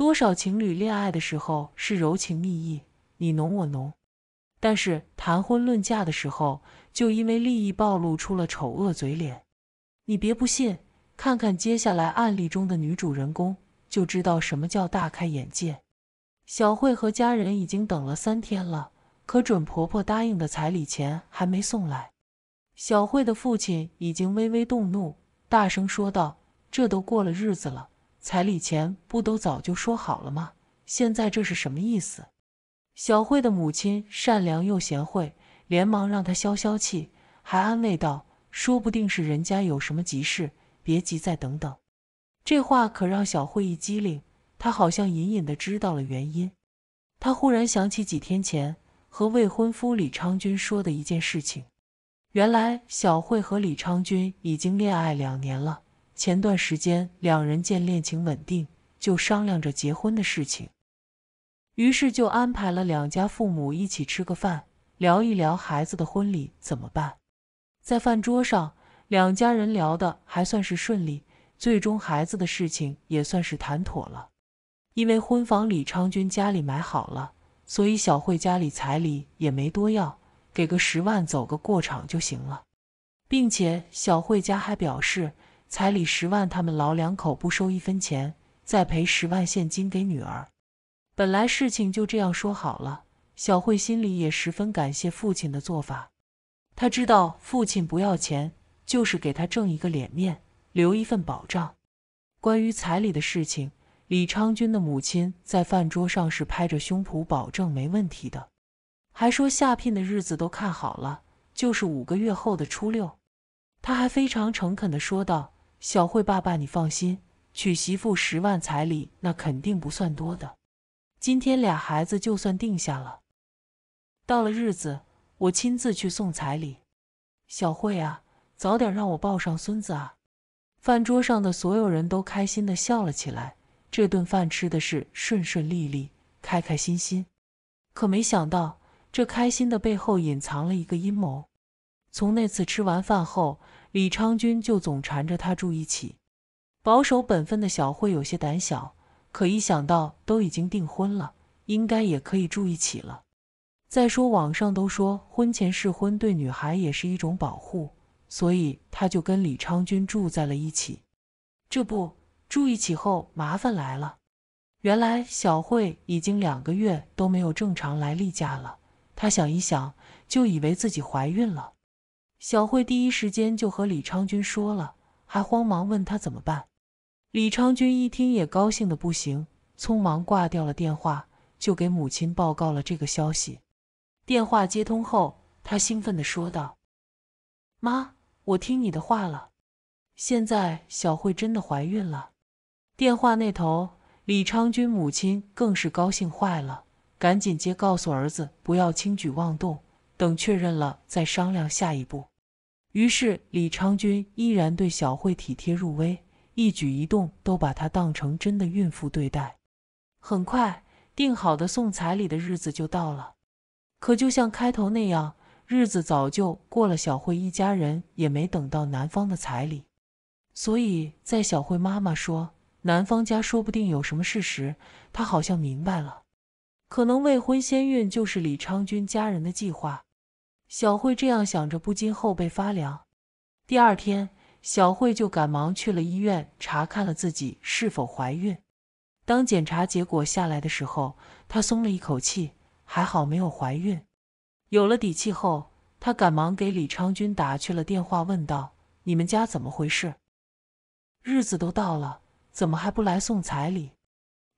多少情侣恋爱的时候是柔情蜜意，你侬我侬，但是谈婚论嫁的时候，就因为利益暴露出了丑恶嘴脸。你别不信，看看接下来案例中的女主人公，就知道什么叫大开眼界。小慧和家人已经等了三天了，可准婆婆答应的彩礼钱还没送来。小慧的父亲已经微微动怒，大声说道：“这都过了日子了。”彩礼钱不都早就说好了吗？现在这是什么意思？小慧的母亲善良又贤惠，连忙让她消消气，还安慰道：“说不定是人家有什么急事，别急，再等等。”这话可让小慧一机灵，她好像隐隐的知道了原因。她忽然想起几天前和未婚夫李昌军说的一件事情。原来小慧和李昌军已经恋爱两年了。前段时间，两人见恋情稳定，就商量着结婚的事情，于是就安排了两家父母一起吃个饭，聊一聊孩子的婚礼怎么办。在饭桌上，两家人聊的还算是顺利，最终孩子的事情也算是谈妥了。因为婚房李昌君家里买好了，所以小慧家里彩礼也没多要，给个十万走个过场就行了，并且小慧家还表示。彩礼十万，他们老两口不收一分钱，再赔十万现金给女儿。本来事情就这样说好了，小慧心里也十分感谢父亲的做法。他知道父亲不要钱，就是给他挣一个脸面，留一份保障。关于彩礼的事情，李昌君的母亲在饭桌上是拍着胸脯保证没问题的，还说下聘的日子都看好了，就是五个月后的初六。他还非常诚恳地说道。小慧爸爸，你放心，娶媳妇十万彩礼那肯定不算多的。今天俩孩子就算定下了，到了日子我亲自去送彩礼。小慧啊，早点让我抱上孙子啊！饭桌上的所有人都开心的笑了起来，这顿饭吃的是顺顺利利、开开心心。可没想到，这开心的背后隐藏了一个阴谋。从那次吃完饭后。李昌君就总缠着她住一起。保守本分的小慧有些胆小，可一想到都已经订婚了，应该也可以住一起了。再说网上都说婚前试婚对女孩也是一种保护，所以她就跟李昌君住在了一起。这不，住一起后麻烦来了。原来小慧已经两个月都没有正常来例假了，她想一想就以为自己怀孕了。小慧第一时间就和李昌君说了，还慌忙问他怎么办。李昌君一听也高兴的不行，匆忙挂掉了电话，就给母亲报告了这个消息。电话接通后，他兴奋地说道：“妈，我听你的话了，现在小慧真的怀孕了。”电话那头，李昌君母亲更是高兴坏了，赶紧接告诉儿子不要轻举妄动。等确认了再商量下一步。于是李昌君依然对小慧体贴入微，一举一动都把她当成真的孕妇对待。很快，定好的送彩礼的日子就到了，可就像开头那样，日子早就过了，小慧一家人也没等到男方的彩礼。所以在小慧妈妈说男方家说不定有什么事时，她好像明白了，可能未婚先孕就是李昌君家人的计划。小慧这样想着，不禁后背发凉。第二天，小慧就赶忙去了医院，查看了自己是否怀孕。当检查结果下来的时候，她松了一口气，还好没有怀孕。有了底气后，她赶忙给李昌军打去了电话，问道：“你们家怎么回事？日子都到了，怎么还不来送彩礼？”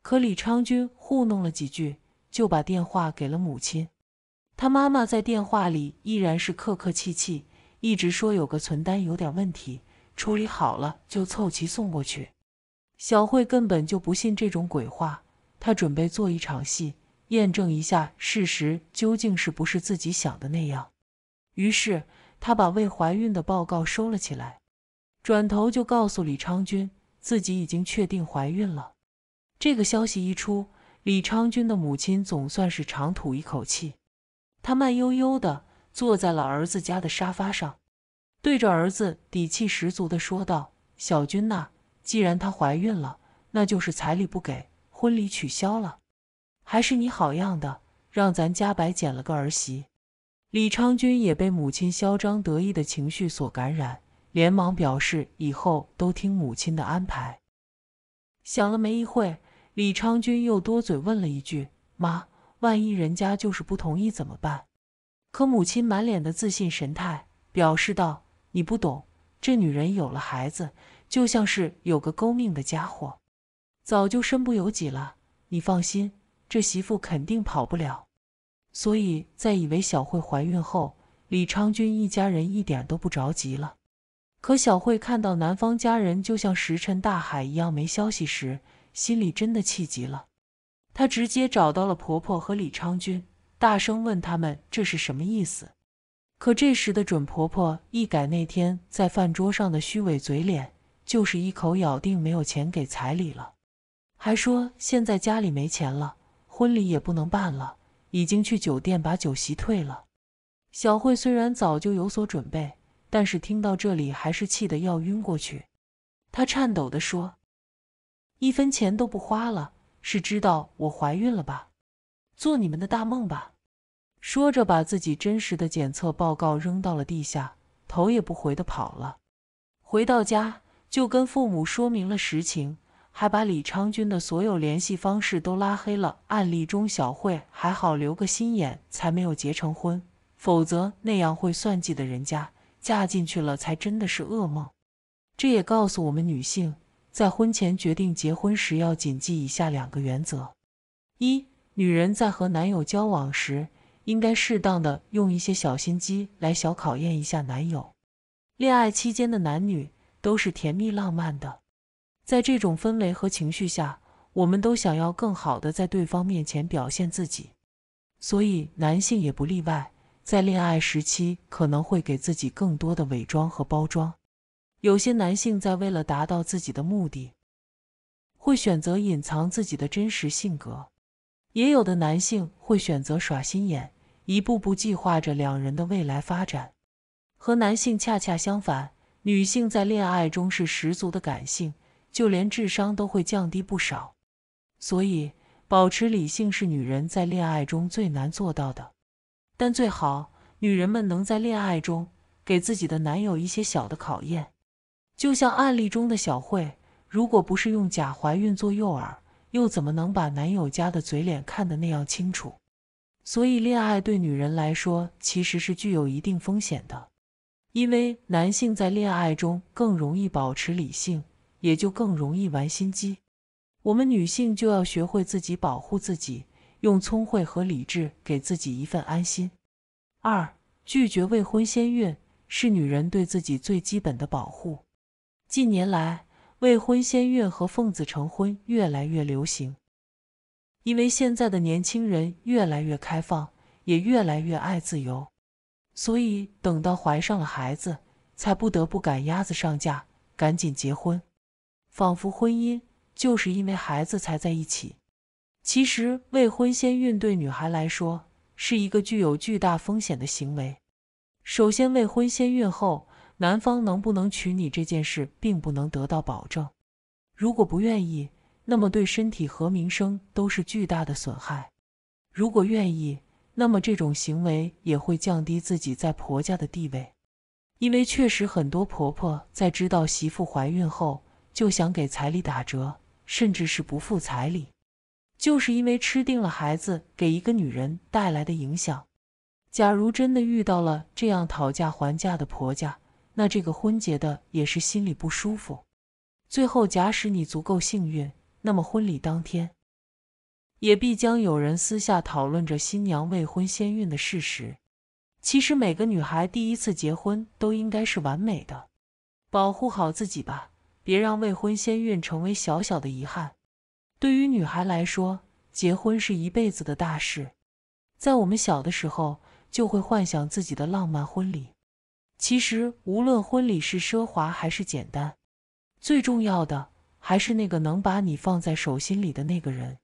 可李昌军糊弄了几句，就把电话给了母亲。他妈妈在电话里依然是客客气气，一直说有个存单有点问题，处理好了就凑齐送过去。小慧根本就不信这种鬼话，她准备做一场戏，验证一下事实究竟是不是自己想的那样。于是她把未怀孕的报告收了起来，转头就告诉李昌君自己已经确定怀孕了。这个消息一出，李昌君的母亲总算是长吐一口气。他慢悠悠的坐在了儿子家的沙发上，对着儿子底气十足的说道：“小军呐，既然她怀孕了，那就是彩礼不给，婚礼取消了。还是你好样的，让咱家白捡了个儿媳。”李昌君也被母亲嚣张得意的情绪所感染，连忙表示以后都听母亲的安排。想了没一会，李昌君又多嘴问了一句：“妈。”万一人家就是不同意怎么办？可母亲满脸的自信神态，表示道：“你不懂，这女人有了孩子，就像是有个勾命的家伙，早就身不由己了。你放心，这媳妇肯定跑不了。”所以在以为小慧怀孕后，李昌君一家人一点都不着急了。可小慧看到男方家人就像石沉大海一样没消息时，心里真的气急了。她直接找到了婆婆和李昌君，大声问他们这是什么意思。可这时的准婆婆一改那天在饭桌上的虚伪嘴脸，就是一口咬定没有钱给彩礼了，还说现在家里没钱了，婚礼也不能办了，已经去酒店把酒席退了。小慧虽然早就有所准备，但是听到这里还是气得要晕过去。她颤抖地说：“一分钱都不花了。”是知道我怀孕了吧？做你们的大梦吧！说着，把自己真实的检测报告扔到了地下，头也不回的跑了。回到家，就跟父母说明了实情，还把李昌君的所有联系方式都拉黑了。案例中小慧还好留个心眼，才没有结成婚，否则那样会算计的人家嫁进去了，才真的是噩梦。这也告诉我们女性。在婚前决定结婚时，要谨记以下两个原则：一、女人在和男友交往时，应该适当的用一些小心机来小考验一下男友。恋爱期间的男女都是甜蜜浪漫的，在这种氛围和情绪下，我们都想要更好的在对方面前表现自己，所以男性也不例外，在恋爱时期可能会给自己更多的伪装和包装。有些男性在为了达到自己的目的，会选择隐藏自己的真实性格，也有的男性会选择耍心眼，一步步计划着两人的未来发展。和男性恰恰相反，女性在恋爱中是十足的感性，就连智商都会降低不少。所以，保持理性是女人在恋爱中最难做到的。但最好，女人们能在恋爱中给自己的男友一些小的考验。就像案例中的小慧，如果不是用假怀孕做诱饵，又怎么能把男友家的嘴脸看得那样清楚？所以，恋爱对女人来说其实是具有一定风险的，因为男性在恋爱中更容易保持理性，也就更容易玩心机。我们女性就要学会自己保护自己，用聪慧和理智给自己一份安心。二，拒绝未婚先孕是女人对自己最基本的保护。近年来，未婚先孕和奉子成婚越来越流行，因为现在的年轻人越来越开放，也越来越爱自由，所以等到怀上了孩子，才不得不赶鸭子上架，赶紧结婚，仿佛婚姻就是因为孩子才在一起。其实，未婚先孕对女孩来说是一个具有巨大风险的行为。首先，未婚先孕后，男方能不能娶你这件事，并不能得到保证。如果不愿意，那么对身体和名声都是巨大的损害；如果愿意，那么这种行为也会降低自己在婆家的地位。因为确实很多婆婆在知道媳妇怀孕后，就想给彩礼打折，甚至是不付彩礼，就是因为吃定了孩子给一个女人带来的影响。假如真的遇到了这样讨价还价的婆家，那这个婚结的也是心里不舒服。最后，假使你足够幸运，那么婚礼当天，也必将有人私下讨论着新娘未婚先孕的事实。其实，每个女孩第一次结婚都应该是完美的。保护好自己吧，别让未婚先孕成为小小的遗憾。对于女孩来说，结婚是一辈子的大事。在我们小的时候，就会幻想自己的浪漫婚礼。其实，无论婚礼是奢华还是简单，最重要的还是那个能把你放在手心里的那个人。